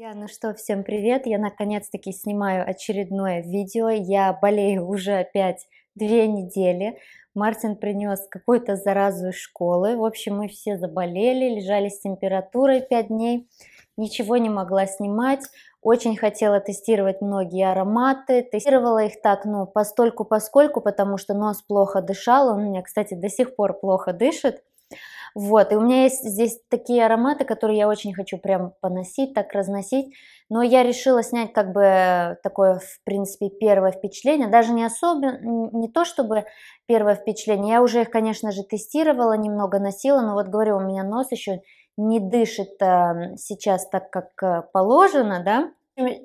Друзья, ну что, всем привет! Я наконец-таки снимаю очередное видео. Я болею уже опять две недели. Мартин принес какую-то заразу из школы. В общем, мы все заболели, лежали с температурой 5 дней. Ничего не могла снимать. Очень хотела тестировать многие ароматы. Тестировала их так, ну, постольку-поскольку, потому что нос плохо дышал. Он у меня, кстати, до сих пор плохо дышит. Вот, и у меня есть здесь такие ароматы, которые я очень хочу прям поносить, так разносить. Но я решила снять как бы такое, в принципе, первое впечатление. Даже не особо, не то чтобы первое впечатление. Я уже их, конечно же, тестировала, немного носила, но вот говорю, у меня нос еще не дышит а, сейчас так, как э, положено, да,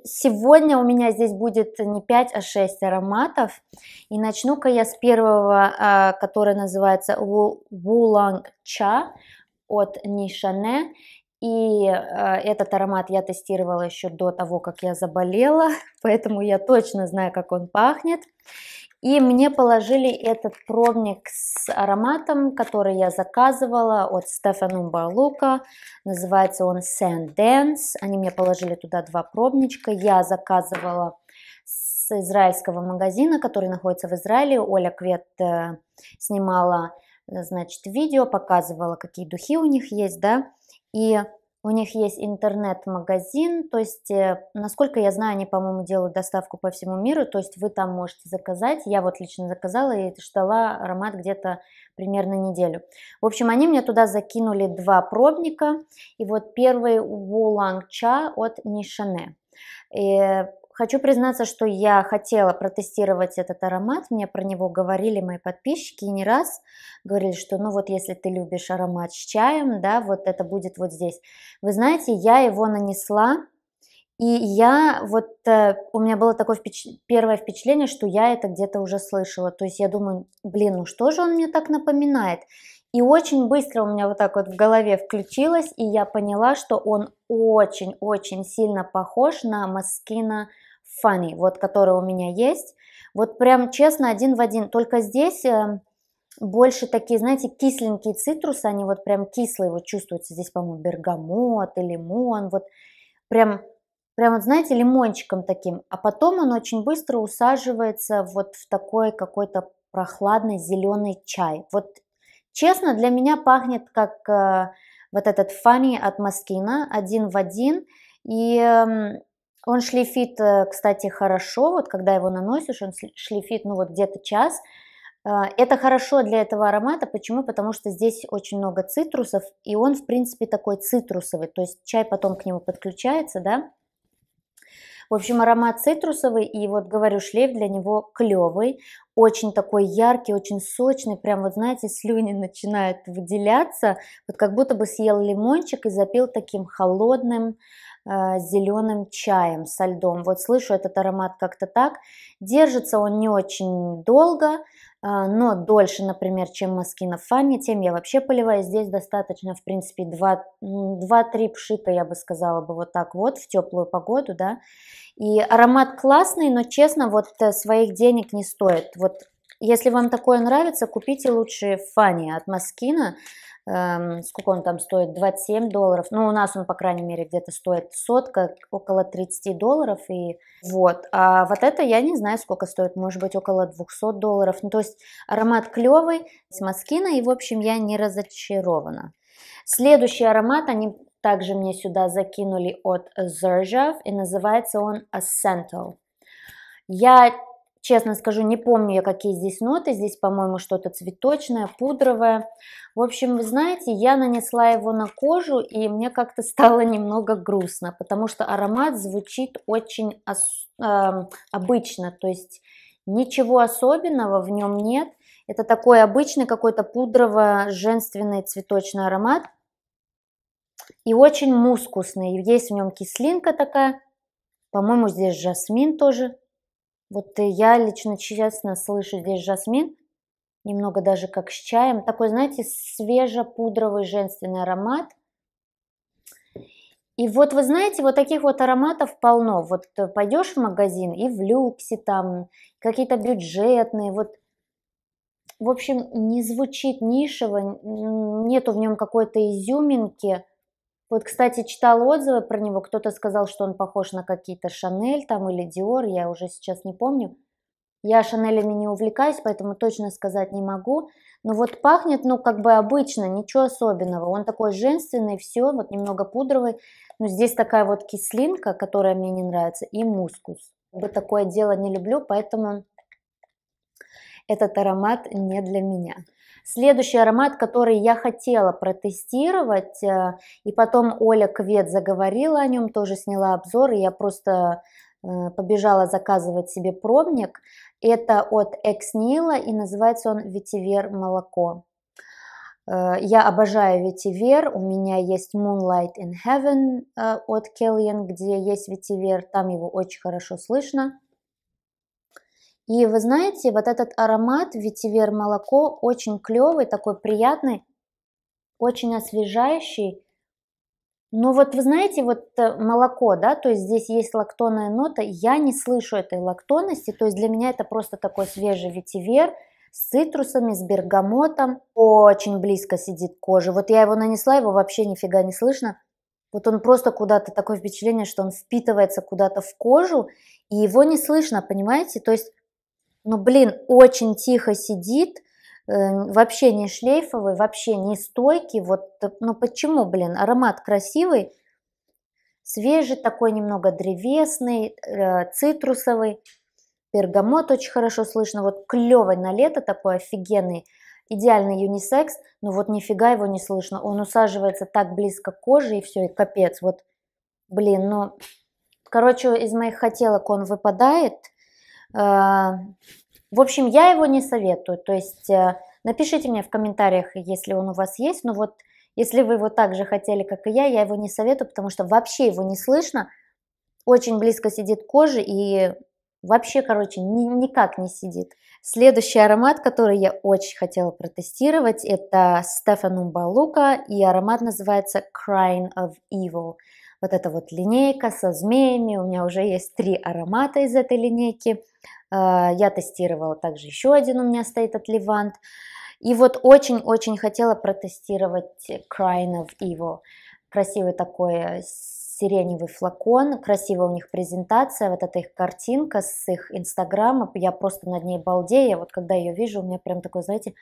Сегодня у меня здесь будет не 5, а 6 ароматов. И начну-ка я с первого, а, который называется Wulong Cha от Нишане. И а, этот аромат я тестировала еще до того, как я заболела, поэтому я точно знаю, как он пахнет. И мне положили этот пробник с ароматом, который я заказывала от Стефану Барлука. Называется он Sand Dance. Они мне положили туда два пробничка. Я заказывала с израильского магазина, который находится в Израиле. Оля Квет э, снимала э, значит, видео, показывала, какие духи у них есть, да. И у них есть интернет-магазин, то есть, э, насколько я знаю, они, по-моему, делают доставку по всему миру, то есть вы там можете заказать. Я вот лично заказала и ждала аромат где-то примерно неделю. В общем, они мне туда закинули два пробника, и вот первый Воланг Ча от Нишане. И э, Хочу признаться, что я хотела протестировать этот аромат. Мне про него говорили мои подписчики и не раз. Говорили, что ну вот если ты любишь аромат с чаем, да, вот это будет вот здесь. Вы знаете, я его нанесла, и я вот, э, у меня было такое впеч... первое впечатление, что я это где-то уже слышала. То есть я думаю, блин, ну что же он мне так напоминает? И очень быстро у меня вот так вот в голове включилось, и я поняла, что он очень-очень сильно похож на Маскина funny, вот который у меня есть. Вот прям честно один в один. Только здесь эм, больше такие, знаете, кисленькие цитрусы, они вот прям кислые, вот чувствуются здесь, по-моему, бергамот и лимон, вот прям, прям вот, знаете, лимончиком таким. А потом он очень быстро усаживается вот в такой какой-то прохладный зеленый чай. Вот честно, для меня пахнет как э, вот этот Фанни от Маскина, один в один. И э, он шлифит, э, кстати, хорошо, вот когда его наносишь, он шлифит, ну вот где-то час. А, это хорошо для этого аромата, почему? Потому что здесь очень много цитрусов, и он, в принципе, такой цитрусовый, то есть чай потом к нему подключается, да. В общем, аромат цитрусовый, и вот, говорю, шлейф для него клевый, очень такой яркий, очень сочный, прям вот, знаете, слюни начинают выделяться, вот как будто бы съел лимончик и запил таким холодным, Э, зеленым чаем со льдом. Вот слышу этот аромат как-то так. Держится он не очень долго, э, но дольше, например, чем маскина Фанни, тем я вообще поливаю. Здесь достаточно, в принципе, 2-3 пшика, я бы сказала бы, вот так вот, в теплую погоду, да. И аромат классный, но, честно, вот э, своих денег не стоит. Вот если вам такое нравится, купите лучше Фанни от Маскина. Эм, сколько он там стоит, 27 долларов. Ну, у нас он, по крайней мере, где-то стоит сотка, около 30 долларов. И вот. А вот это я не знаю, сколько стоит. Может быть, около 200 долларов. Ну, то есть аромат клевый, с маскина. И, в общем, я не разочарована. Следующий аромат, они также мне сюда закинули от Zerjav. И называется он Ascento. Я Честно скажу, не помню я, какие здесь ноты. Здесь, по-моему, что-то цветочное, пудровое. В общем, вы знаете, я нанесла его на кожу, и мне как-то стало немного грустно, потому что аромат звучит очень э, обычно, то есть ничего особенного в нем нет. Это такой обычный какой-то пудрово-женственный цветочный аромат. И очень мускусный. Есть в нем кислинка такая. По-моему, здесь жасмин тоже вот э, я лично честно слышу здесь жасмин, немного даже как с чаем. Такой, знаете, свежепудровый женственный аромат. И вот вы знаете, вот таких вот ароматов полно. Вот э, пойдешь в магазин и в люксе там, какие-то бюджетные, вот в общем, не звучит нишево, нету в нем какой-то изюминки – вот, кстати, читала отзывы про него. Кто-то сказал, что он похож на какие-то Шанель там или Диор, я уже сейчас не помню. Я Шанелями не увлекаюсь, поэтому точно сказать не могу. Но вот пахнет, ну, как бы обычно, ничего особенного. Он такой женственный, все, вот немного пудровый. Но здесь такая вот кислинка, которая мне не нравится, и мускус. Как бы такое дело не люблю, поэтому этот аромат не для меня. Следующий аромат, который я хотела протестировать, э, и потом Оля Квет заговорила о нем, тоже сняла обзор, и я просто э, побежала заказывать себе пробник. Это от Экснила, и называется он «Ветивер молоко». Э, я обожаю ветивер, у меня есть Moonlight in Heaven от Келлиен, где есть ветивер, там его очень хорошо слышно. И вы знаете, вот этот аромат ветивер молоко очень клевый, такой приятный, очень освежающий. Но вот вы знаете, вот э, молоко, да, то есть здесь есть лактонная нота, я не слышу этой лактонности, то есть для меня это просто такой свежий ветивер с цитрусами, с бергамотом, очень близко сидит кожа. Вот я его нанесла, его вообще нифига не слышно. Вот он просто куда-то, такое впечатление, что он впитывается куда-то в кожу, и его не слышно, понимаете? То есть ну, блин, очень тихо сидит, эм, вообще не шлейфовый, вообще не стойкий. Вот, э, ну почему, блин, аромат красивый, свежий такой, немного древесный, э, цитрусовый. Пергамот очень хорошо слышно. Вот клевый на лето такой офигенный, идеальный юнисекс, но вот нифига его не слышно. Он усаживается так близко к коже и все, и капец. Вот, блин, ну, короче, из моих хотелок он выпадает – Э, в общем, я его не советую. То есть э, напишите мне в комментариях, если он у вас есть. Но вот если вы его так же хотели, как и я, я его не советую, потому что вообще его не слышно. Очень близко сидит кожа и вообще, короче, ни, никак не сидит. Следующий аромат, который я очень хотела протестировать, это Стефан Умбалука, и аромат называется Crying of Evil. Вот эта вот линейка со змеями. У меня уже есть три аромата из этой линейки. А, я тестировала также еще один у меня стоит от Левант. И вот очень-очень хотела протестировать Crying of Evil. Красивый такой э, сиреневый флакон, красивая у них презентация, вот эта их картинка с их инстаграма, я просто над ней балдею, вот когда ее вижу, у меня прям такой, знаете,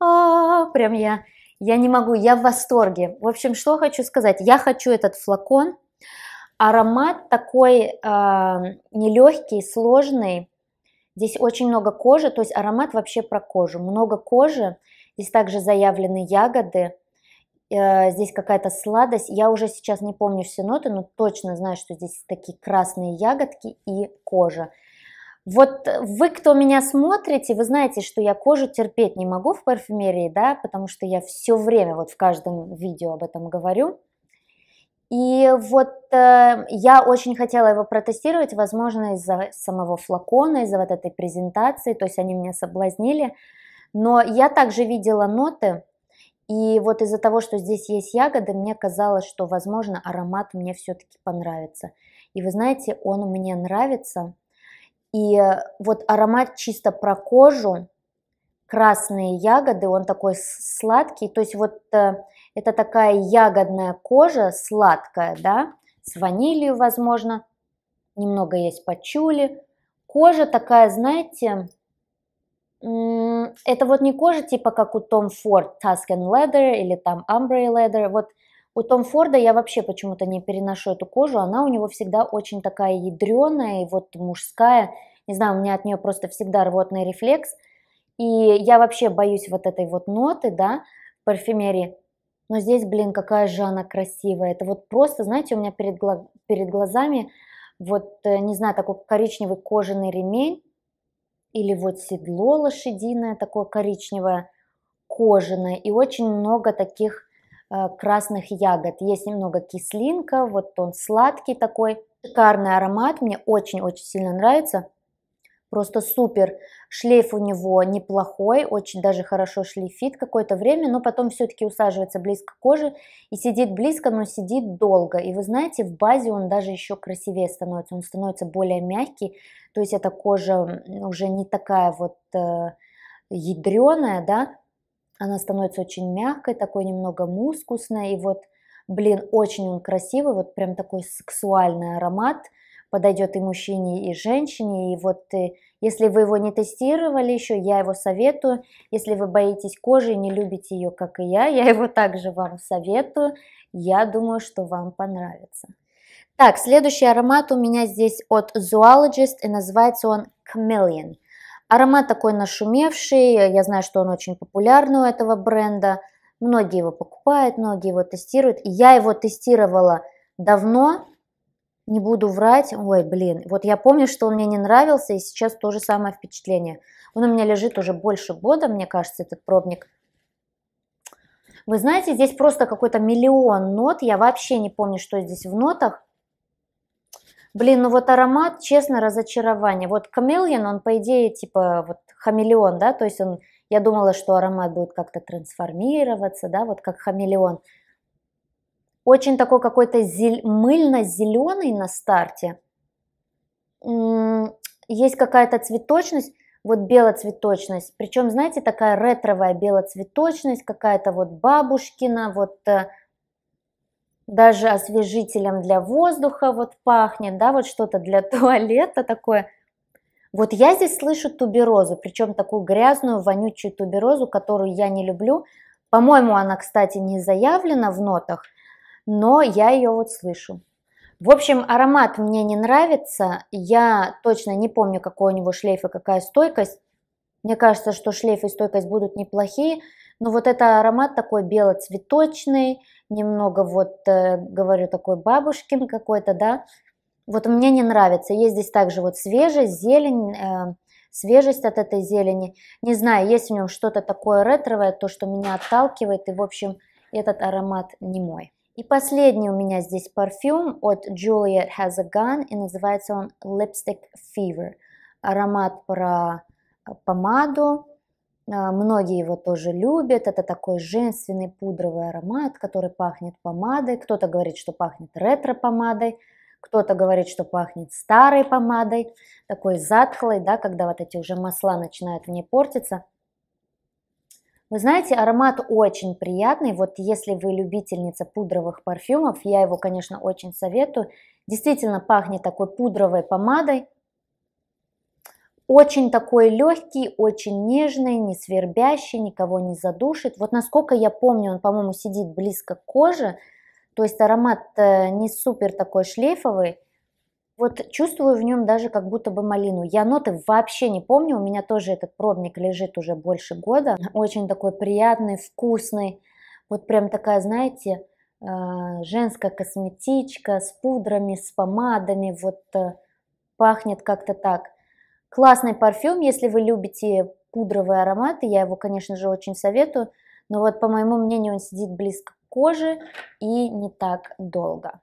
«А, прям я, я не могу, я в восторге. В общем, что хочу сказать, я хочу этот флакон, Аромат такой э, эм, нелегкий, сложный. Здесь очень много кожи, то есть аромат вообще про кожу. Много кожи. Здесь также заявлены ягоды. Э, здесь какая-то сладость. Я уже сейчас не помню все ноты, но точно знаю, что здесь такие красные ягодки и кожа. Вот вы, кто меня смотрите, вы знаете, что я кожу терпеть не могу в парфюмерии, да, потому что я все время, вот в каждом видео об этом говорю. И вот э, я очень хотела его протестировать, возможно, из-за самого флакона, из-за вот этой презентации, то есть они меня соблазнили. Но я также видела ноты, и вот из-за того, что здесь есть ягоды, мне казалось, что, возможно, аромат мне все-таки понравится. И вы знаете, он мне нравится. И э, вот аромат чисто про кожу, красные ягоды, он такой сладкий. То есть вот э, это такая ягодная кожа, сладкая, да, с ванилью, возможно, немного есть пачули. Кожа такая, знаете, это вот не кожа типа как у Том Форд, Tuscan Leather или там Ombre Leather. Вот у Том Форда я вообще почему-то не переношу эту кожу, она у него всегда очень такая ядреная и вот мужская. Не знаю, у меня от нее просто всегда рвотный рефлекс. И я вообще боюсь вот этой вот ноты, да, парфюмерии. Но здесь, блин, какая же она красивая. Это вот просто, знаете, у меня перед, глаз, перед глазами вот, э, не знаю, такой коричневый кожаный ремень или вот седло лошадиное, такое коричневое, кожаное. И очень много таких э, красных ягод. Есть немного кислинка, вот он сладкий такой. Шикарный аромат, мне очень-очень сильно нравится просто супер. Шлейф у него неплохой, очень даже хорошо шлейфит какое-то время, но потом все-таки усаживается близко к коже и сидит близко, но сидит долго. И вы знаете, в базе он даже еще красивее становится, он становится более мягкий, то есть эта кожа уже не такая вот э, ядреная, да, она становится очень мягкой, такой немного мускусной, и вот, блин, очень он красивый, вот прям такой сексуальный аромат – подойдет и мужчине, и женщине. И вот э, если вы его не тестировали еще, я его советую. Если вы боитесь кожи и не любите ее, как и я, я его также вам советую. Я думаю, что вам понравится. Так, следующий аромат у меня здесь от Zoologist, и называется он Chameleon. Аромат такой нашумевший, э, я знаю, что он очень популярный у этого бренда. Многие его покупают, многие его тестируют. Я его тестировала давно, не буду врать, ой, блин, вот я помню, что он мне не нравился, и сейчас то же самое впечатление. Он у меня лежит уже больше года, мне кажется, этот пробник. Вы знаете, здесь просто какой-то миллион нот, я вообще не помню, что здесь в нотах. Блин, ну вот аромат, честно, разочарование. Вот камелион, он по идее типа вот хамелеон, да, то есть он, я думала, что аромат будет как-то трансформироваться, да, вот как хамелеон очень такой какой-то зель... мыльно-зеленый на старте. Есть какая-то цветочность, вот белоцветочность. Причем, знаете, такая ретровая белоцветочность, какая-то вот бабушкина, вот э, даже освежителем для воздуха вот пахнет, да, вот что-то для туалета такое. Вот я здесь слышу туберозу, причем такую грязную, вонючую туберозу, которую я не люблю. По-моему, она, кстати, не заявлена в нотах – но я ее вот слышу. В общем, аромат мне не нравится. Я точно не помню, какой у него шлейф и какая стойкость. Мне кажется, что шлейф и стойкость будут неплохие. Но вот это аромат такой белоцветочный, немного вот, э, говорю, такой бабушкин какой-то, да. Вот мне не нравится. Есть здесь также вот свежесть, зелень, э, свежесть от этой зелени. Не знаю, есть в нем что-то такое ретровое, то, что меня отталкивает. И, в общем, этот аромат не мой. И последний у меня здесь парфюм от Juliet Has a Gun, и называется он Lipstick Fever. Аромат про э, помаду, э, многие его тоже любят, это такой женственный пудровый аромат, который пахнет помадой, кто-то говорит, что пахнет ретро-помадой, кто-то говорит, что пахнет старой помадой, такой затхлой, да, когда вот эти уже масла начинают в ней портиться – вы знаете, аромат очень приятный. Вот если вы любительница пудровых парфюмов, я его, конечно, очень советую. Действительно пахнет такой пудровой помадой. Очень такой легкий, очень нежный, не свербящий, никого не задушит. Вот насколько я помню, он, по-моему, сидит близко к коже. То есть аромат э, не супер такой шлейфовый. Вот чувствую в нем даже как будто бы малину. Я ноты вообще не помню, у меня тоже этот пробник лежит уже больше года. Очень такой приятный, вкусный. Вот прям такая, знаете, э, женская косметичка с пудрами, с помадами. Вот э, пахнет как-то так. Классный парфюм, если вы любите пудровые ароматы, я его, конечно же, очень советую. Но вот, по моему мнению, он сидит близко к коже и не так долго.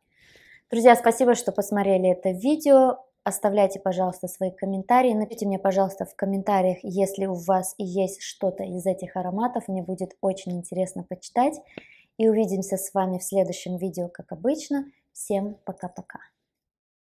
Друзья, спасибо, что посмотрели это видео. Оставляйте, пожалуйста, свои комментарии. Напишите мне, пожалуйста, в комментариях, если у вас есть что-то из этих ароматов. Мне будет очень интересно почитать. И увидимся с вами в следующем видео, как обычно. Всем пока-пока.